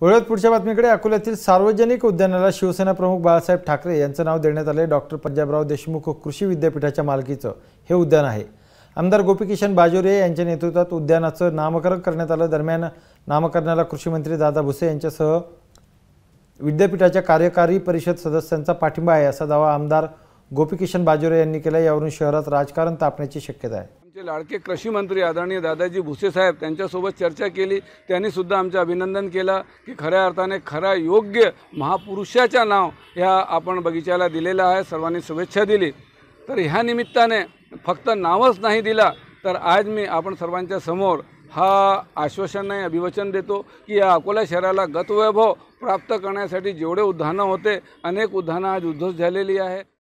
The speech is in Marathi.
वळत पुढच्या बातमीकडे अकोल्यातील सार्वजनिक उद्यानाला शिवसेना प्रमुख बाळासाहेब ठाकरे यांचं नाव देण्यात आले डॉक्टर पंजाबराव देशमुख कृषी विद्यापीठाच्या मालकीचं हे उद्यान आहे आमदार गोपीकिशन बाजोरे यांच्या नेतृत्वात उद्यानाचं नामकरण करण्यात आलं दरम्यान नामकरणाला कृषीमंत्री दादा भुसे यांच्यासह विद्यापीठाच्या कार्यकारी परिषद सदस्यांचा पाठिंबा आहे असा दावा आमदार गोपीकिशन बाजोरे यांनी केला यावरून शहरात राजकारण तापण्याची शक्यता आहे आमचे लाडके कृषी मंत्री आदरणीय दादाजी भुसे साहेब त्यांच्यासोबत चर्चा केली त्यांनी सुद्धा आमचं अभिनंदन केलं की खऱ्या अर्थाने खरा योग्य महापुरुषाच्या नाव ह्या आपण बगीचाला दिलेलं आहे सर्वांनी शुभेच्छा दिली तर ह्या निमित्ताने फक्त नावच नाही दिला तर आज मी आपण सर्वांच्या समोर हा आश्वासन नाही अभिवचन देतो की या अकोला शहराला गतवैभव प्राप्त करण्यासाठी जेवढे उद्धानं होते अनेक उद्धानं आज उद्धोष झालेली आहे